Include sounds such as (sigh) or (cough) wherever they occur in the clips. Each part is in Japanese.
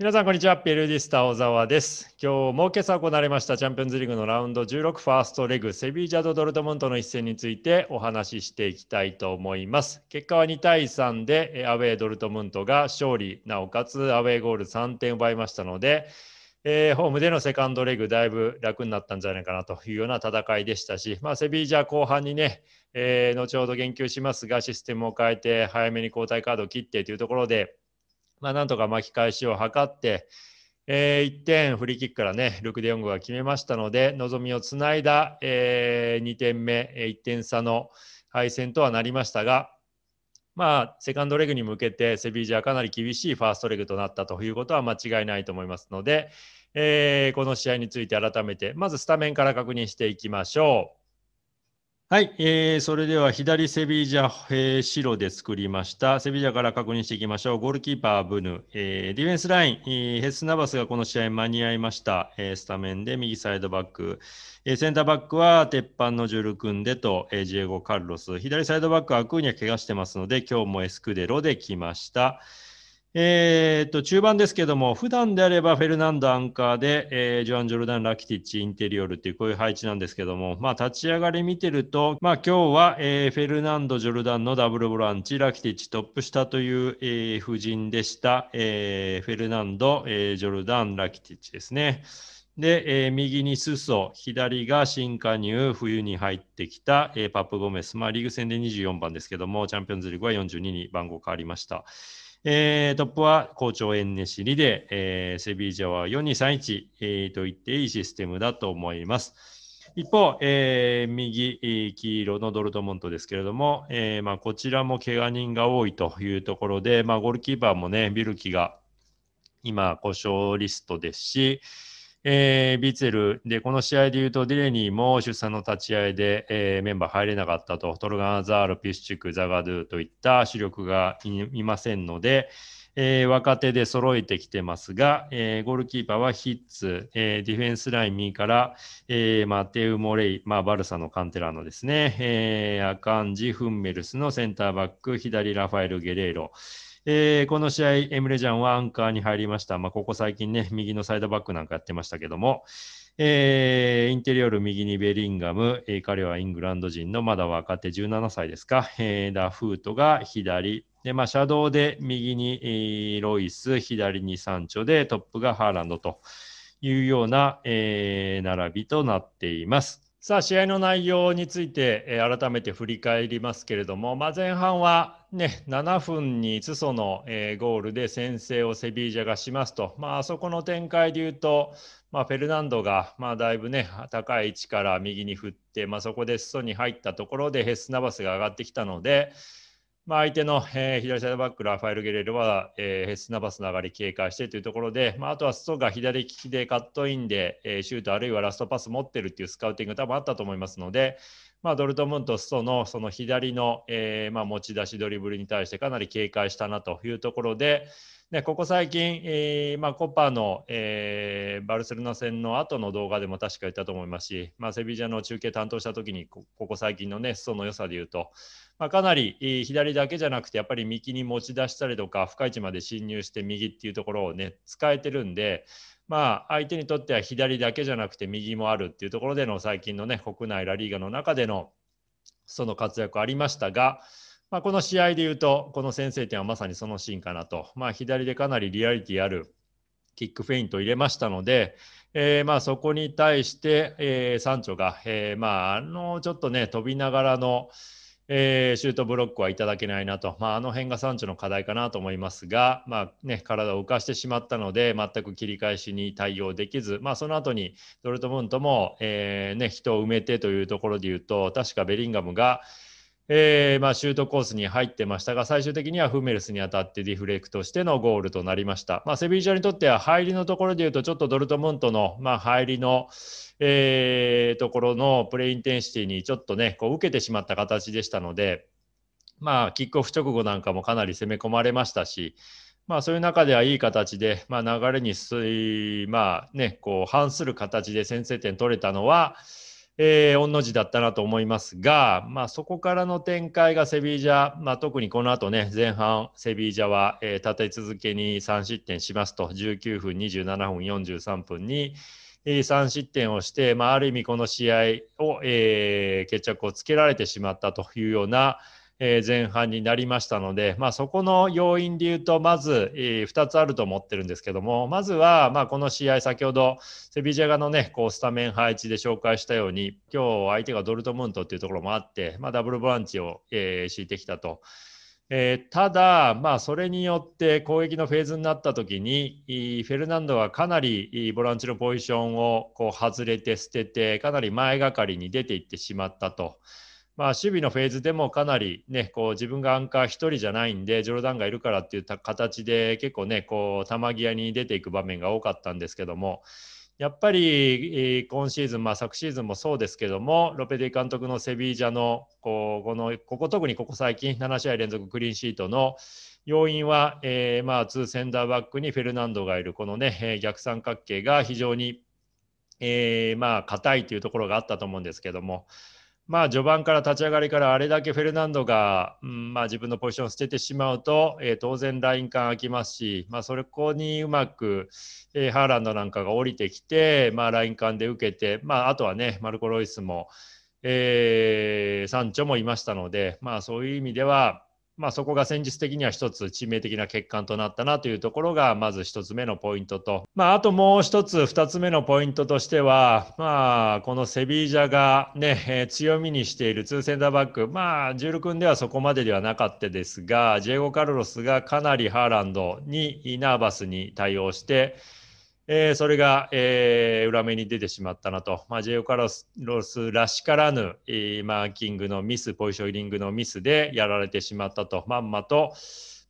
皆さん、こんにちは。ペルディスタ小沢です。今日もう今朝行われましたチャンピオンズリーグのラウンド16ファーストレグ、セビージャとドルトモントの一戦についてお話ししていきたいと思います。結果は2対3でアウェードルトモントが勝利、なおかつアウェーゴール3点奪いましたので、えー、ホームでのセカンドレグ、だいぶ楽になったんじゃないかなというような戦いでしたし、まあ、セビージャ後半にね、えー、後ほど言及しますが、システムを変えて早めに交代カードを切ってというところで、まあ、なんとか巻き返しを図って、えー、1点フリーキックからね、ルク・デ・ヨングが決めましたので、望みをつないだ、えー、2点目、1点差の敗戦とはなりましたが、まあ、セカンドレグに向けてセビージはかなり厳しいファーストレグとなったということは間違いないと思いますので、えー、この試合について改めてまずスタメンから確認していきましょう。はい、えー、それでは左セビージャ、えー、白で作りました。セビージャから確認していきましょう。ゴールキーパー、ブヌ、えー、ディフェンスライン、えー、ヘス・ナバスがこの試合間に合いました。えー、スタメンで右サイドバック、えー、センターバックは鉄板のジュル・クンデと、えー、ジエゴ・カルロス、左サイドバックはアクーニャ怪我してますので、今日もエスクデロで来ました。えー、と、中盤ですけども、普段であればフェルナンドアンカーで、えー、ジョアン・ジョルダン・ラキティッチ、インテリオルというこういう配置なんですけども、まあ、立ち上がり見てると、まあ、今日は、えー、フェルナンド・ジョルダンのダブルボランチ、ラキティッチトップ下という、えー、布陣でした。えー、フェルナンド、えー、ジョルダン・ラキティッチですね。で、えー、右にスソ、左が新加入、冬に入ってきた、えー、パップ・ゴメス、まあ、リーグ戦で24番ですけども、チャンピオンズリーグは42に番号変わりました。えー、トップは好調エンネシリで、えー、セビージャは4231、えー、と言っていいシステムだと思います。一方、えー、右、黄色のドルトモントですけれども、えーまあ、こちらも怪我人が多いというところで、まあ、ゴールキーパーもね、ビルキが今、故障リストですし、えー、ビツェルで、この試合でいうと、ディレニーも出産の立ち合いで、えー、メンバー入れなかったと、トルガン・ザール、ピスシュク、ザガドゥといった主力がいませんので、えー、若手で揃えてきてますが、えー、ゴールキーパーはヒッツ、えー、ディフェンスライン右から、えー、マテウ・モレイ、まあ、バルサのカンテラのですね、えー、アカンジ・フンメルスのセンターバック、左ラファエル・ゲレーロ、えー、この試合、エムレジャンはアンカーに入りました。まあ、ここ最近ね、右のサイドバックなんかやってましたけども、えー、インテリオル右にベリンガム、えー、彼はイングランド人のまだ若手17歳ですか、えー、ダフートが左、で、まあ、シャドウで右に、えー、ロイス、左にサンチョで、トップがハーランドというような、えー、並びとなっています。さあ、試合の内容について、え改めて振り返りますけれども、まあ、前半はね、7分にツソの、えー、ゴールで先制をセビージャがしますと、まあそこの展開でいうと、まあ、フェルナンドが、まあ、だいぶね高い位置から右に振って、まあ、そこでツソに入ったところでヘス・ナバスが上がってきたので、まあ、相手の、えー、左サイドバックラファエル・ゲレルは、えー、ヘス・ナバスの上がり警戒してというところで、まあ、あとはツソが左利きでカットインで、えー、シュートあるいはラストパス持ってるっていうスカウティング多分あったと思いますので。まあ、ドルトムントストのその左の、えー、まあ、持ち出しドリブルに対してかなり警戒したなというところで、でここ最近、えーまあ、コッパーの、えー、バルセロナ戦の後の動画でも確か言ったと思いますし、まあ、セビジャの中継担当した時にここ最近のね裾の良さで言うと、まあ、かなり左だけじゃなくてやっぱり右に持ち出したりとか深い位置まで侵入して右っていうところをね使えてるんで、まあ、相手にとっては左だけじゃなくて右もあるっていうところでの最近のね国内ラリーガの中でのその活躍ありましたが。まあ、この試合でいうと、この先制点はまさにそのシーンかなと、まあ、左でかなりリアリティあるキックフェイントを入れましたので、えー、まあそこに対して、えー、サンチョが、えー、まああのちょっとね飛びながらの、えシュートブロックはいただけないなと、まあ、あの辺がサンチョの課題かなと思いますが、まあね、体を浮かしてしまったので全く切り返しに対応できず、まあ、その後にドルトムントも、えね、人を埋めてというところでいうと確かベリンガムが。えー、まあ、シュートコースに入ってましたが、最終的にはフメルスに当たってディフレクトしてのゴールとなりました。まあ、セビージャにとっては入りのところでいうと、ちょっとドルトムントの、まあ、入りの、えー、ところのプレインテンシティにちょっとね、こう受けてしまった形でしたので、まあ、キックオフ直後なんかもかなり攻め込まれましたし、まあ、そういう中ではいい形で、まあ、流れにまあね、こう反する形で先制点取れたのは、えー、御の字だったなと思いますが、まあ、そこからの展開がセビージャ、まあ、特にこの後ね、前半、セビージャは、えー、立て続けに3失点しますと、19分、27分、43分に、えー、3失点をして、まあ、ある意味、この試合を、えー、決着をつけられてしまったというような、え前半になりましたので、まあ、そこの要因で言うとまず、え2つあると思ってるんですけどもまずは、まこの試合先ほどセビジャガの、ね、こうスタメン配置で紹介したように今日相手がドルトムントっていうところもあって、まダブルボランチを、え敷いてきたと。えー、ただ、まあ、それによって攻撃のフェーズになった時にフェルナンドはかなりボランチのポジションをこう外れて捨ててかなり前がかりに出ていってしまったと。まあ、守備のフェーズでもかなり、ね、こう自分がアンカー1人じゃないんでジョルダンがいるからっていう形で結構ねこう球際に出ていく場面が多かったんですけどもやっぱり今シーズン、まあ、昨シーズンもそうですけどもロペディ監督のセビージャのこうこのここ特にここ最近7試合連続クリーンシートの要因は、えー、まあ2センダーバックにフェルナンドがいるこのね逆三角形が非常に、えー、まあ硬いというところがあったと思うんですけども。まあ、序盤から立ち上がりからあれだけフェルナンドが、うんまあ、自分のポジションを捨ててしまうと、えー、当然、ライン間空きますし、まあ、それこにうまく、えー、ハーランドなんかが降りてきて、まあ、ライン間で受けて、まあ、あとはね、マルコ・ロイスも、えー、サンチョもいましたので、まあ、そういう意味では、まあ、そこが戦術的には一つ致命的な欠陥となったなというところが、まず一つ目のポイントと、まあ、あともう一つ、二つ目のポイントとしては、まあ、このセビージャがね、えー、強みにしている2センターバック、まあ、ジュール君ではそこまでではなかったですが、ジェイゴ・カルロスがかなりハーランドにナーバスに対応して、えー、それが、えー、裏目に出てしまったなと、まあ、ジェオカロスロスらしからぬ、えー、マーキングのミス、ポジショニングのミスでやられてしまったと、まんまと、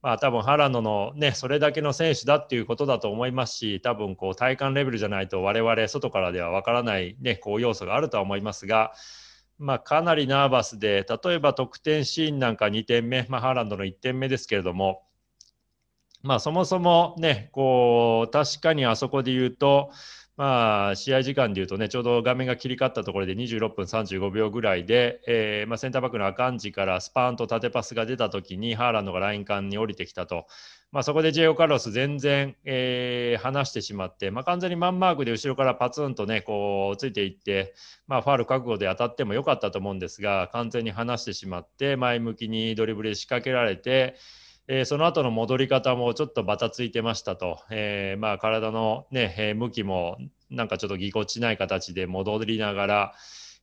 まあ、多分原野の、ね、それだけの選手だっていうことだと思いますし、多分こう体感レベルじゃないと、我々外からではわからない、ね、こう要素があるとは思いますが、まあ、かなりナーバスで、例えば得点シーンなんか2点目、まあ、ハーランドの1点目ですけれども、まあ、そもそもね、こう、確かにあそこで言うと、まあ、試合時間でいうとね、ちょうど画面が切り替わったところで26分35秒ぐらいで、えー、まあ、センターバックのアカンジからスパーンと縦パスが出たときに、ハーランドがライン間に降りてきたと、まあ、そこで J.O. カロス、全然、えー、離してしまって、まあ、完全にマンマークで後ろからパツンとね、こうついていって、まあ、ファール覚悟で当たってもよかったと思うんですが、完全に離してしまって、前向きにドリブルで仕掛けられて、えー、その後の戻り方もちょっとばたついてましたと、えー、まあ、体のね、え向きもなんかちょっとぎこちない形で戻りながら、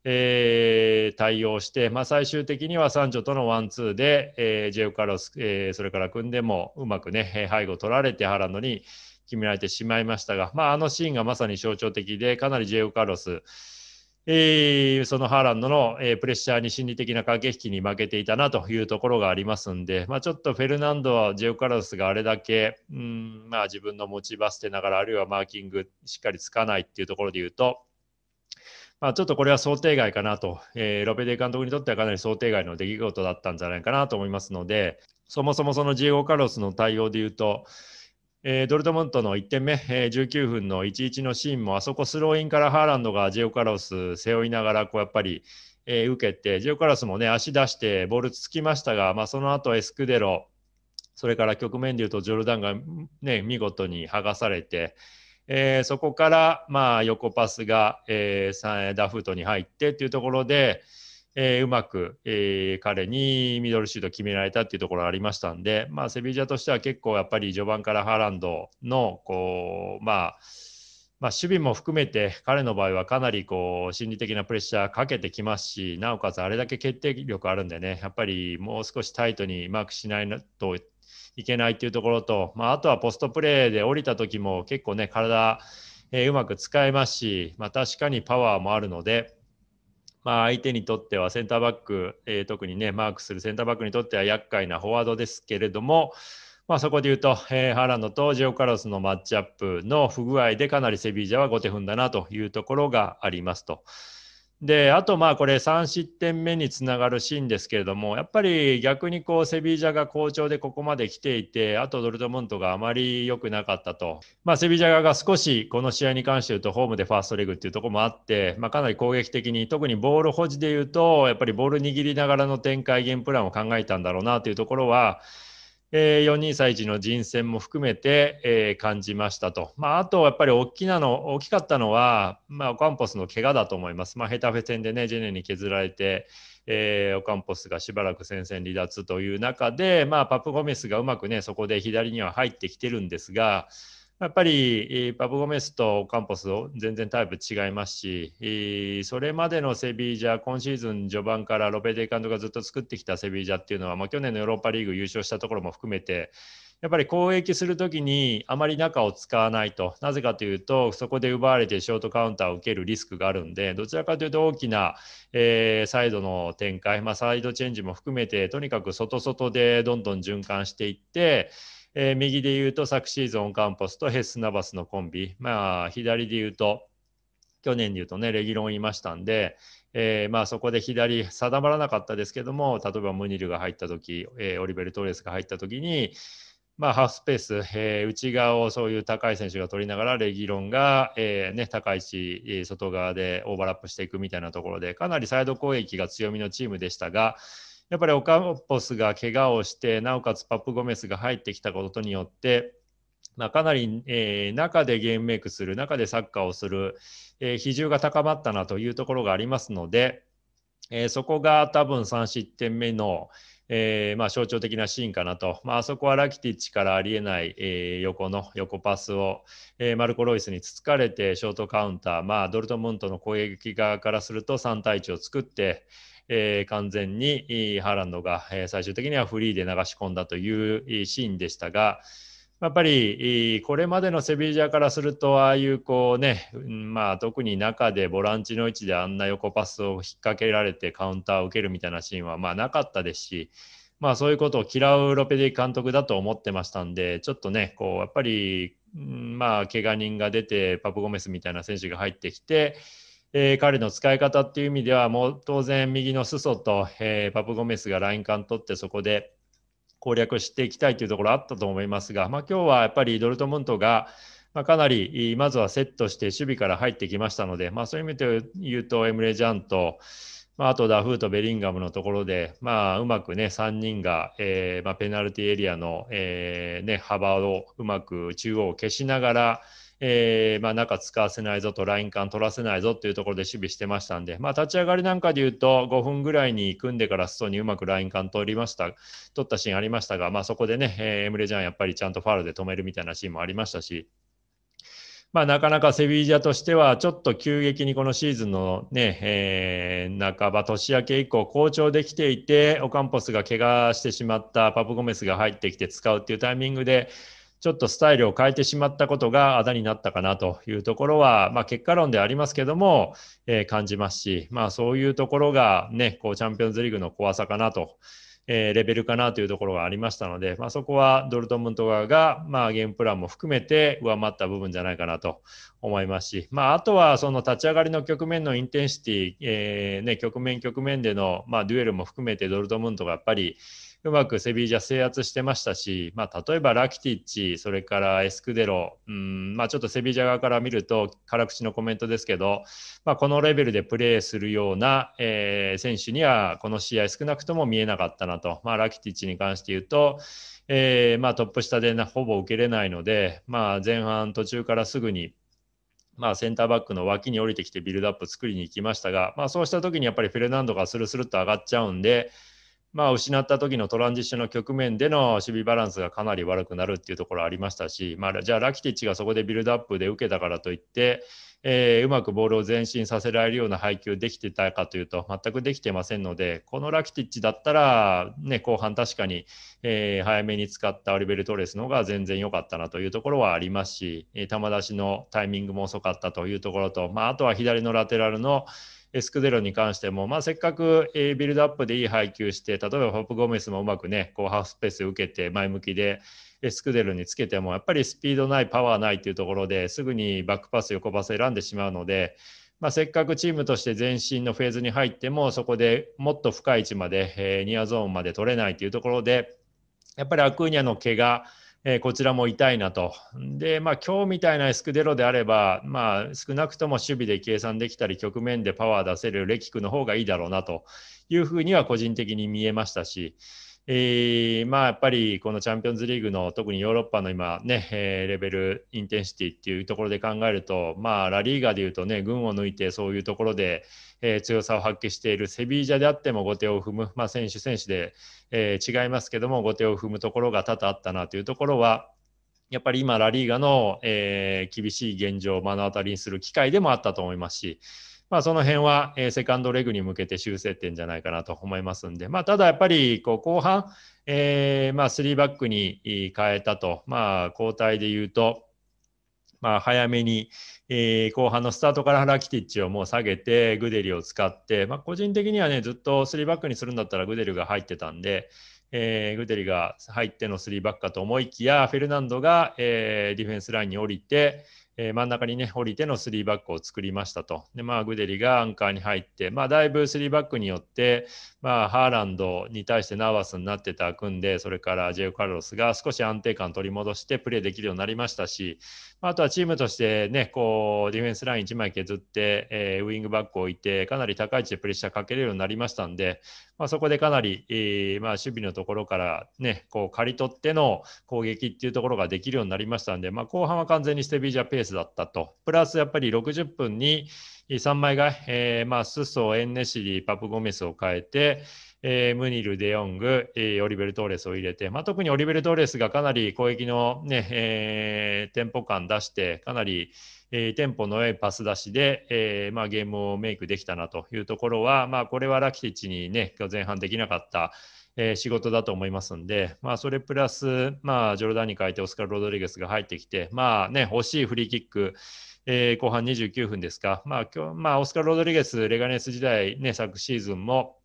えー、対応して、まあ、最終的には三女とのワンツーで、えー、ジェオカロス、えー、それから組んでもうまくね背後取られて原野に決められてしまいましたが、まあ、あのシーンがまさに象徴的でかなりジェオカロスえー、そのハーランドの、えー、プレッシャーに心理的な駆け引きに負けていたなというところがありますんで、まあ、ちょっとフェルナンドはジェオカラスがあれだけ、うんまあ、自分の持ち場捨てながらあるいはマーキングしっかりつかないっていうところで言うと、まあ、ちょっとこれは想定外かなと、えー、ロペデ監督にとってはかなり想定外の出来事だったんじゃないかなと思いますのでそもそもそのジェオカロスの対応で言うとえー、ドルトムントの1点目、えー、19分の11のシーンもあそこスローインからハーランドがジェオカロス背負いながらこうやっぱり、えー、受けてジェオカロスもね足出してボールつきましたが、まあ、その後エスクデロそれから局面でいうとジョルダンが、ね、見事に剥がされて、えー、そこからまあ横パスが、えー、ダフートに入ってっていうところで。えー、うまく、えー、彼にミドルシュート決められたっていうところがありましたんで、まあ、セビージャとしては結構やっぱり序盤からハーランドのこう、まあまあ、守備も含めて彼の場合はかなりこう心理的なプレッシャーかけてきますしなおかつあれだけ決定力あるんでねやっぱりもう少しタイトにマークしないといけないっていうところと、まあ、あとはポストプレーで降りた時も結構ね体、えー、うまく使えますし、まあ、確かにパワーもあるので。まあ、相手にとってはセンターバック、えー、特にね、マークするセンターバックにとっては厄介なフォワードですけれども、まあ、そこで言うと、えー、ハランドとジオカロスのマッチアップの不具合でかなりセビージャは後手踏んだなというところがありますと。であとまあこれ3失点目につながるシーンですけれどもやっぱり逆にこうセビージャが好調でここまで来ていてあとドルトムントがあまり良くなかったと、まあ、セビージャ側が少しこの試合に関して言うとホームでファーストレグっていうところもあって、まあ、かなり攻撃的に特にボール保持で言うとやっぱりボール握りながらの展開ゲームプランを考えたんだろうなというところはえー、4231の人選も含めて、えー、感じましたと、まあ、あとやっぱり大きなの大きかったのは、まあ、オカンポスの怪我だと思います、まあ、ヘタフェ戦で、ね、ジェネに削られて、えー、オカンポスがしばらく戦線離脱という中で、まあ、パプ・ゴメスがうまく、ね、そこで左には入ってきてるんですが、やっぱりパブゴメスとカンポス全然タイプ違いますし、それまでのセビージャ、今シーズン序盤からロペデカ監督がずっと作ってきたセビージャっていうのは、まあ、去年のヨーロッパリーグ優勝したところも含めて、やっぱり攻撃するときにあまり中を使わないと、なぜかというと、そこで奪われてショートカウンターを受けるリスクがあるんで、どちらかというと大きな、えー、サイドの展開、まあ、サイドチェンジも含めて、とにかく外外でどんどん循環していって、えー、右で言うと昨シーズンカンポスとヘス・ナバスのコンビ、まあ、左で言うと去年で言うとねレギロンいましたんで、えー、まあ、そこで左定まらなかったですけども例えばムニルが入った時、えー、オリベル・トーレスが入った時に、まあ、ハーフスペース、えー、内側をそういう高い選手が取りながらレギロンが、えね、高い位置外側でオーバーラップしていくみたいなところでかなりサイド攻撃が強みのチームでしたが。やっぱりオカンポスが怪我をして、なおかつパップ・ゴメスが入ってきたことによって、まあ、かなり、えー、中でゲームメイクする、中でサッカーをする、えー、比重が高まったなというところがありますので、えー、そこが多分3失点目の、えー、まあ、象徴的なシーンかなと、まあそこはラキティッチからありえない、えー、横の横パスを、えマルコ・ロイスにつつかれてショートカウンター、まあ、ドルトムントの攻撃側からすると3対1を作って、えー、完全にハーランドが最終的にはフリーで流し込んだというシーンでしたが、やっぱりこれまでのセビージャからするとああいうこうね、まあ、特に中でボランチの位置であんな横パスを引っ掛けられてカウンターを受けるみたいなシーンはまあなかったですし、まあ、そういうことを嫌うロペディ監督だと思ってましたんでちょっとねこうやっぱり、まあ、怪我人が出てパプ・ゴメスみたいな選手が入ってきて。えー、彼の使い方っていう意味では、もう当然右の裾と、えー、パプゴメスがライン間取って、そこで攻略していきたいというところあったと思いますが、まあ、今日はやっぱりドルトムントが、まあ、かなりまずはセットして守備から入ってきましたので、まあ、そういう意味で言うと、エムレ・ジャンと、まあ、あとダフーとベリンガムのところで、まあ、うまくね、3人が、えーまあ、ペナルティエリアの、えーね、幅をうまく中央を消しながら、えー、まあ、中使わせないぞと、ライン間取らせないぞというところで守備してましたんで、まあ、立ち上がりなんかで言うと、5分ぐらいに組んでからストにうまくライン間取りました、取ったシーンありましたが、まあ、そこでね、えー、エムレジャンやっぱりちゃんとファールで止めるみたいなシーンもありましたし、まあ、なかなかセビージャとしては、ちょっと急激にこのシーズンのね、えー、半ば、年明け以降、好調できていて、オカンポスが怪我してしまった、パプゴメスが入ってきて使うっていうタイミングで、ちょっとスタイルを変えてしまったことがあだになったかなというところは、まあ、結果論でありますけども、えー、感じますし、まあ、そういうところが、ね、こうチャンピオンズリーグの怖さかなと。えー、レベルかなというところがありましたので、まあ、そこはドルトムント側が、まあ、ゲームプランも含めて上回った部分じゃないかなと思いますし、まあ、あとはその立ち上がりの局面のインテンシティ、えーね、局面局面での、まあ、デュエルも含めてドルトムントがやっぱり、うまくセビージャ制圧してましたし、まあ、例えばラキティッチ、それからエスクデロ、うんまあ、ちょっとセビージャ側から見ると、辛口のコメントですけど、まあ、このレベルでプレーするような、えー、選手には、この試合、少なくとも見えなかったなと、まあ、ラキティッチに関して言うと、えーまあ、トップ下でなほぼ受けれないので、まあ、前半途中からすぐにまあ、センターバックの脇に降りてきてビルドアップ作りに行きましたが、まあ、そうした時にやっぱりフェルナンドがスルスルっと上がっちゃうんで、まあ、失った時のトランジッションの局面での守備バランスがかなり悪くなるっていうところありましたし、まあ、じゃあラキティッチがそこでビルドアップで受けたからといって、えー、うまくボールを前進させられるような配球できてたかというと全くできてませんのでこのラキティッチだったら、ね、後半確かに、えー、早めに使ったオリベルトレスの方が全然良かったなというところはありますし球出しのタイミングも遅かったというところと、まあ、あとは左のラテラルの、スクデロに関しても、まあ、せっかく、えー、ビルドアップでいい配球して、例えばホップ・ゴメスもうまくね、こうハーフスペース受けて前向きで、エスクデルにつけても、やっぱりスピードない、パワーないっていうところですぐにバックパス、横パス選んでしまうので、まあ、せっかくチームとして前身のフェーズに入っても、そこでもっと深い位置まで、えー、ニアゾーンまで取れないというところで、やっぱりアクーニャの怪我、えこちらも痛いなと。で、まあ、今日みたいなエスクデロであれば、まあ、少なくとも守備で計算できたり、局面でパワー出せるレキクの方がいいだろうなというふうには個人的に見えましたし、えー、まあ、やっぱりこのチャンピオンズリーグの特にヨーロッパの今ね、えー、レベル、インテンシティっていうところで考えると、まあ、ラリーガでいうとね、群を抜いてそういうところで、えー、強さを発揮しているセビージャであっても後手を踏む、まあ、選手選手で、え違いますけども、後手を踏むところが多々あったなというところは、やっぱり今、ラリーガの、え厳しい現状を目の当たりにする機会でもあったと思いますし、まあ、その辺は、えー、セカンドレグに向けて修正点じゃないかなと思いますんで、まあ、ただやっぱりこう後半、えー、まあ、3バックに変えたと、まあ、交代で言うと、まあ、早めに、えー、後半のスタートからハラキティッチをもう下げてグデリを使って、まあ、個人的にはねずっと3バックにするんだったらグデリが入ってたんで、えー、グデリが入っての3バックかと思いきやフェルナンドが、えー、ディフェンスラインに降りて、えー、真ん中にね、降りての3バックを作りましたと。で、まあ、グデリがアンカーに入って、まあ、だいぶ3バックによって、まあ、ハーランドに対してナーバスになってた組んで、それからジェイカルロスが少し安定感取り戻してプレーできるようになりましたし、まあ、あとはチームとしてね、こう、ディフェンスライン1枚削って、えー、ウイングバックを置いて、かなり高い位置でプレッシャーかけれるようになりましたんで、まあ、そこでかなり、えー、まあ、守備のところからね、こう、刈り取っての攻撃っていうところができるようになりましたんで、まあ、後半は完全にステビージャペーススだったと。プラスやっぱり60分に3枚が、えー、まあ、スソ、エンネシリ、パプゴメスを変えて、えー、ムニル、デヨング、えー、オリベル・トーレスを入れて、まあ、特にオリベル・トーレスがかなり攻撃のね、ねえー、テンポ感出して、かなり、えー、テンポの良いパス出しで、えーまあ、ゲームをメイクできたなというところは、まあ、これはラキティッチに、ね、前半できなかった。えー、仕事だと思いますんで、まあ、それプラス、まあ、ジョルダンに変えてオスカル・ロドリゲスが入ってきて、まあね、惜しいフリーキック、えー、後半29分ですか、まあ今日まあ、オスカル・ロドリゲス、レガネス時代、ね、昨シーズンも、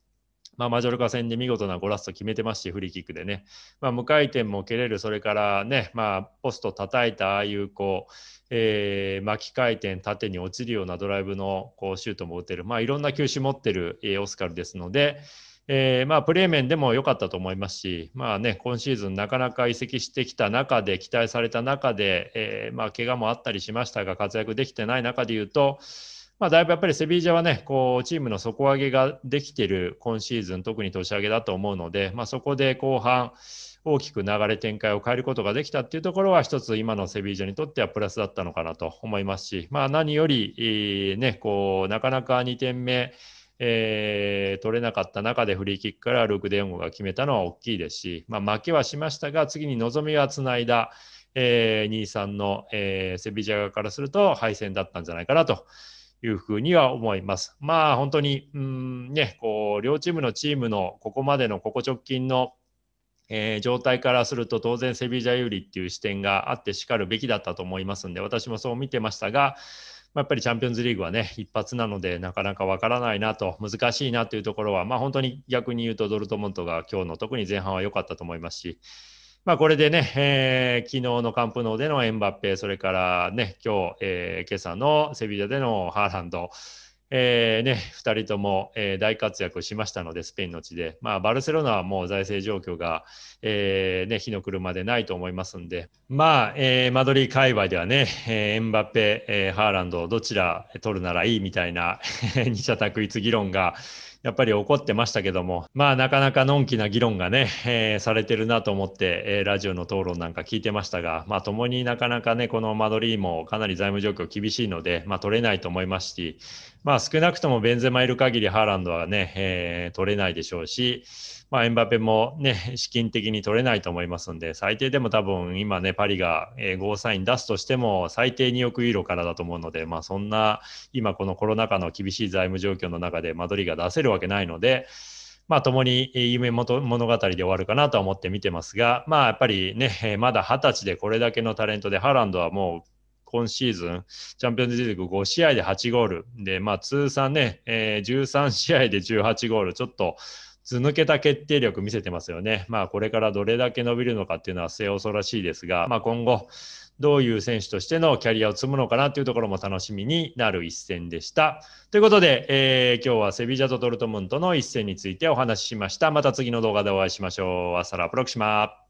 まあ、マジョルカ戦で見事なゴラスト決めてますし、フリーキックでね、まあ、無回転も蹴れる、それからね、まあ、ポスト叩いた、ああいうこう、えー、巻き回転、縦に落ちるようなドライブのこうシュートも打てる、まあ、いろんな球種持ってる、えー、オスカルですので、えー、まあ、プレー面でも良かったと思いますし、まあね、今シーズンなかなか移籍してきた中で、期待された中で、えー、まあ、怪我もあったりしましたが、活躍できてない中でいうと、まあ、だいぶやっぱりセビージャはね、こうチームの底上げができてる今シーズン、特に年上げだと思うので、まあ、そこで後半、大きく流れ展開を変えることができたっていうところは、一つ今のセビージャにとってはプラスだったのかなと思いますし、まあ、何より、えー、ね、こうなかなか2点目、えー、取れなかった中でフリーキックからルーク・デヨングが決めたのは大きいですし、まあ、負けはしましたが次に望みはつないだ、えー、2-3の、えー、セビジャ側からすると敗戦だったんじゃないかなというふうには思います。まあ本当にうんねこう両チームのチームのここまでのここ直近のえー、状態からすると当然セビージャ有利っていう視点があってしかるべきだったと思いますんで私もそう見てましたが、まあ、やっぱりチャンピオンズリーグはね、一発なので、なかなかわからないなと、難しいなというところは、まあ、本当に逆に言うと、ドルトモントが今日の特に前半は良かったと思いますし、まあ、これでね、えー、昨日のカンプノーでのエンバッペ、それからね、今日、えー、今朝のセビリアでのハーランド、えーね、2人とも、えー、大活躍しましたので、スペインの地で、まあ、バルセロナはもう財政状況が、えーね、火の車でないと思いますんで、まあえー、マドリー界隈ではね、えー、エンバペ、えー、ハーランド、どちら取るならいいみたいな (laughs) 二者択一議論が、やっぱり怒ってましたけども、まあなかなかのんきな議論がね、えー、されてるなと思って、えー、ラジオの討論なんか聞いてましたが、まあ共になかなかね、このマドリーもかなり財務状況厳しいので、まあ取れないと思いますし、まあ少なくともベンゼマいる限りハーランドはね、えー、取れないでしょうし、まあ、エンバペも、ね、(laughs) 資金的に取れないと思いますので、最低でも多分今ね、パリがゴーサイン出すとしても、最低2億ユーロからだと思うので、まあ、そんな今、このコロナ禍の厳しい財務状況の中で、間取りが出せるわけないので、まあ、共に夢物語で終わるかなと思って見てますが、まあ、やっぱりね、まだ20歳でこれだけのタレントで、ハーランドはもう今シーズン、チャンピオンズリーグ5試合で8ゴール、で、まあ、通算ね、え13試合で18ゴール、ちょっと、図抜けた決定力見せてますよね。まあ、これからどれだけ伸びるのかっていうのは末恐ろしいですが、まあ、今後、どういう選手としてのキャリアを積むのかなというところも楽しみになる一戦でした。ということで、えー、今日はセビジャとドルトムントの一戦についてお話ししました。また次の動画でお会いしましょう。アサラプロクシマ。